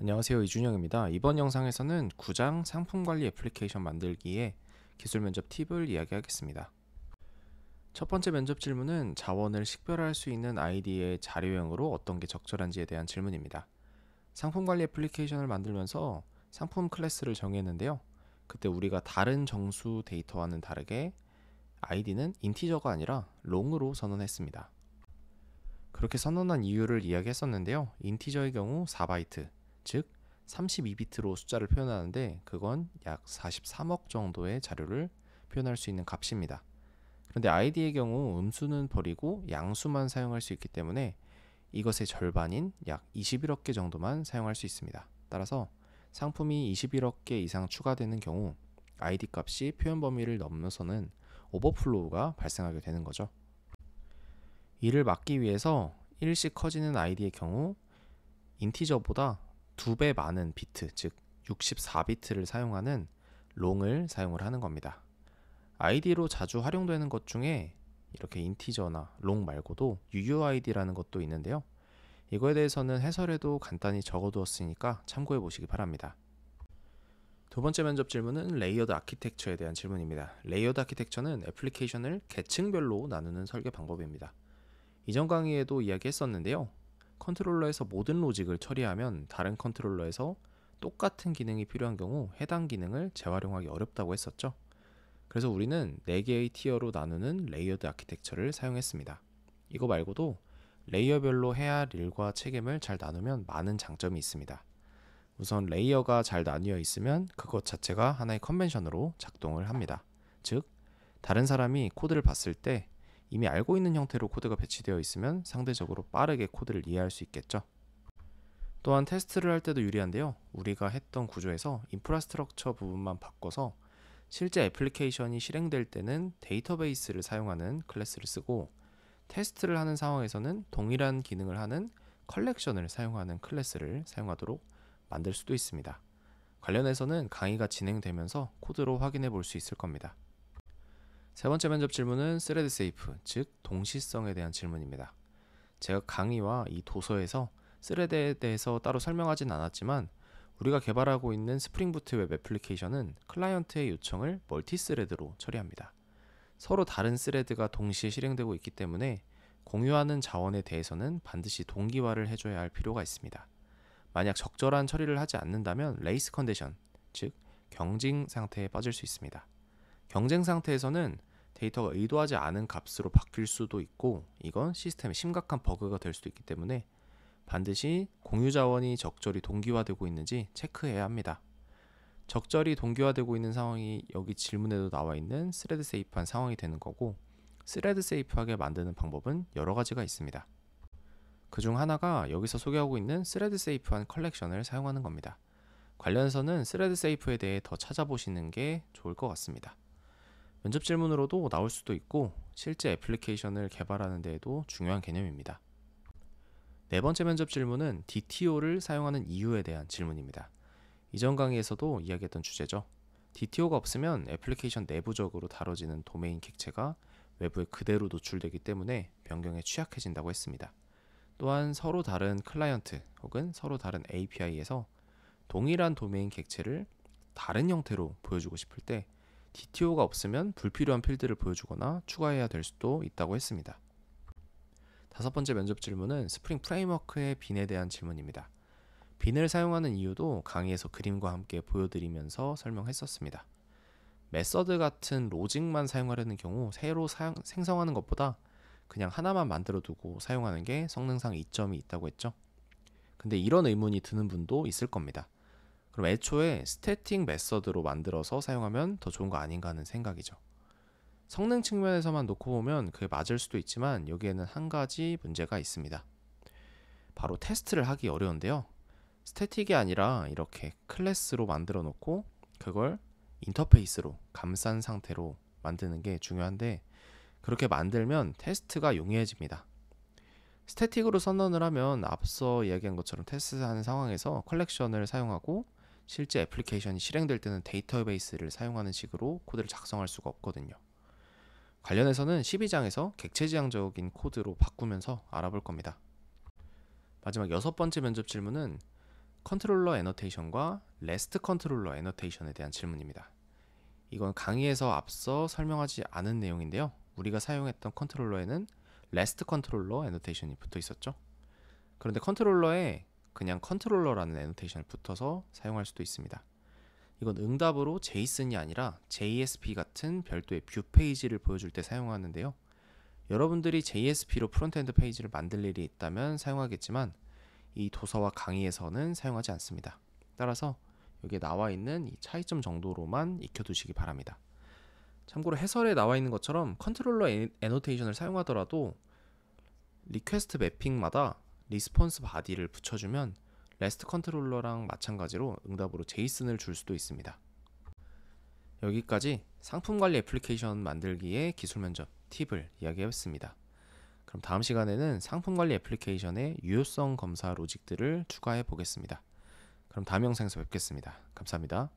안녕하세요 이준영입니다. 이번 영상에서는 구장 상품관리 애플리케이션 만들기에 기술 면접 팁을 이야기하겠습니다. 첫 번째 면접 질문은 자원을 식별할 수 있는 아이디의 자료형으로 어떤 게 적절한지에 대한 질문입니다. 상품관리 애플리케이션을 만들면서 상품 클래스를 정했는데요. 그때 우리가 다른 정수 데이터와는 다르게 아이디는 인티저가 아니라 롱으로 선언했습니다. 그렇게 선언한 이유를 이야기했었는데요. 인티저의 경우 4바이트, 즉 32비트로 숫자를 표현하는데 그건 약 43억 정도의 자료를 표현할 수 있는 값입니다. 그런데 아이디의 경우 음수는 버리고 양수만 사용할 수 있기 때문에 이것의 절반인 약 21억 개 정도만 사용할 수 있습니다. 따라서 상품이 21억 개 이상 추가되는 경우 아이디 값이 표현 범위를 넘어서는 오버플로우가 발생하게 되는 거죠. 이를 막기 위해서 1씩 커지는 아이디의 경우 인티저보다 두배 많은 비트, 즉 64비트를 사용하는 롱을 사용을 하는 겁니다. ID로 자주 활용되는 것 중에 이렇게 인티저나 롱 말고도 UUID라는 것도 있는데요. 이거에 대해서는 해설에도 간단히 적어두었으니까 참고해 보시기 바랍니다. 두 번째 면접 질문은 레이어드 아키텍처에 대한 질문입니다. 레이어드 아키텍처는 애플리케이션을 계층별로 나누는 설계 방법입니다. 이전 강의에도 이야기했었는데요. 컨트롤러에서 모든 로직을 처리하면 다른 컨트롤러에서 똑같은 기능이 필요한 경우 해당 기능을 재활용하기 어렵다고 했었죠. 그래서 우리는 4개의 티어로 나누는 레이어드 아키텍처를 사용했습니다. 이거 말고도 레이어별로 해야 할 일과 책임을 잘 나누면 많은 장점이 있습니다. 우선 레이어가 잘 나뉘어 있으면 그것 자체가 하나의 컨벤션으로 작동을 합니다. 즉, 다른 사람이 코드를 봤을 때 이미 알고 있는 형태로 코드가 배치되어 있으면 상대적으로 빠르게 코드를 이해할 수 있겠죠. 또한 테스트를 할 때도 유리한데요. 우리가 했던 구조에서 인프라스트럭처 부분만 바꿔서 실제 애플리케이션이 실행될 때는 데이터베이스를 사용하는 클래스를 쓰고 테스트를 하는 상황에서는 동일한 기능을 하는 컬렉션을 사용하는 클래스를 사용하도록 만들 수도 있습니다. 관련해서는 강의가 진행되면서 코드로 확인해 볼 수 있을 겁니다. 세 번째 면접 질문은 스레드 세이프, 즉 동시성에 대한 질문입니다. 제가 강의와 이 도서에서 스레드에 대해서 따로 설명하진 않았지만 우리가 개발하고 있는 스프링부트 웹 애플리케이션은 클라이언트의 요청을 멀티 스레드로 처리합니다. 서로 다른 스레드가 동시에 실행되고 있기 때문에 공유하는 자원에 대해서는 반드시 동기화를 해줘야 할 필요가 있습니다. 만약 적절한 처리를 하지 않는다면 레이스 컨디션, 즉 경쟁 상태에 빠질 수 있습니다. 경쟁 상태에서는 데이터가 의도하지 않은 값으로 바뀔 수도 있고 이건 시스템의 심각한 버그가 될 수도 있기 때문에 반드시 공유 자원이 적절히 동기화되고 있는지 체크해야 합니다. 적절히 동기화되고 있는 상황이 여기 질문에도 나와 있는 스레드 세이프한 상황이 되는 거고 스레드 세이프하게 만드는 방법은 여러 가지가 있습니다. 그 중 하나가 여기서 소개하고 있는 스레드 세이프한 컬렉션을 사용하는 겁니다. 관련해서는 스레드 세이프에 대해 더 찾아보시는 게 좋을 것 같습니다. 면접 질문으로도 나올 수도 있고 실제 애플리케이션을 개발하는 데에도 중요한 개념입니다. 네 번째 면접 질문은 DTO를 사용하는 이유에 대한 질문입니다. 이전 강의에서도 이야기했던 주제죠. DTO가 없으면 애플리케이션 내부적으로 다뤄지는 도메인 객체가 외부에 그대로 노출되기 때문에 변경에 취약해진다고 했습니다. 또한 서로 다른 클라이언트 혹은 서로 다른 API에서 동일한 도메인 객체를 다른 형태로 보여주고 싶을 때 DTO가 없으면 불필요한 필드를 보여주거나 추가해야 될 수도 있다고 했습니다. 다섯 번째 면접 질문은 스프링 프레임워크의 빈에 대한 질문입니다. 빈을 사용하는 이유도 강의에서 그림과 함께 보여드리면서 설명했었습니다. 메서드 같은 로직만 사용하려는 경우 새로 사용, 생성하는 것보다 그냥 하나만 만들어 두고 사용하는 게 성능상 이점이 있다고 했죠. 근데 이런 의문이 드는 분도 있을 겁니다. 그럼 애초에 스태틱 메서드로 만들어서 사용하면 더 좋은 거 아닌가 하는 생각이죠. 성능 측면에서만 놓고 보면 그게 맞을 수도 있지만 여기에는 한 가지 문제가 있습니다. 바로 테스트를 하기 어려운데요. 스태틱이 아니라 이렇게 클래스로 만들어 놓고 그걸 인터페이스로 감싼 상태로 만드는 게 중요한데 그렇게 만들면 테스트가 용이해집니다. 스태틱으로 선언을 하면 앞서 이야기한 것처럼 테스트하는 상황에서 컬렉션을 사용하고 실제 애플리케이션이 실행될 때는 데이터베이스를 사용하는 식으로 코드를 작성할 수가 없거든요. 관련해서는 12장에서 객체지향적인 코드로 바꾸면서 알아볼 겁니다. 마지막 여섯 번째 면접 질문은 컨트롤러 애너테이션과 레스트 컨트롤러 애너테이션에 대한 질문입니다. 이건 강의에서 앞서 설명하지 않은 내용인데요. 우리가 사용했던 컨트롤러에는 레스트 컨트롤러 애너테이션이 붙어 있었죠. 그런데 컨트롤러에 그냥 컨트롤러라는 애노테이션을 붙어서 사용할 수도 있습니다. 이건 응답으로 JSON이 아니라 JSP 같은 별도의 뷰 페이지를 보여줄 때 사용하는데요. 여러분들이 JSP로 프론트엔드 페이지를 만들 일이 있다면 사용하겠지만 이 도서와 강의에서는 사용하지 않습니다. 따라서 여기에 나와 있는 이 차이점 정도로만 익혀두시기 바랍니다. 참고로 해설에 나와 있는 것처럼 컨트롤러 애노테이션을 사용하더라도 리퀘스트 매핑마다 리스폰스 바디를 붙여주면 레스트 컨트롤러랑 마찬가지로 응답으로 제이슨을 줄 수도 있습니다. 여기까지 상품관리 애플리케이션 만들기의 기술 면접 팁을 이야기했습니다. 그럼 다음 시간에는 상품관리 애플리케이션의 유효성 검사 로직들을 추가해 보겠습니다. 그럼 다음 영상에서 뵙겠습니다. 감사합니다.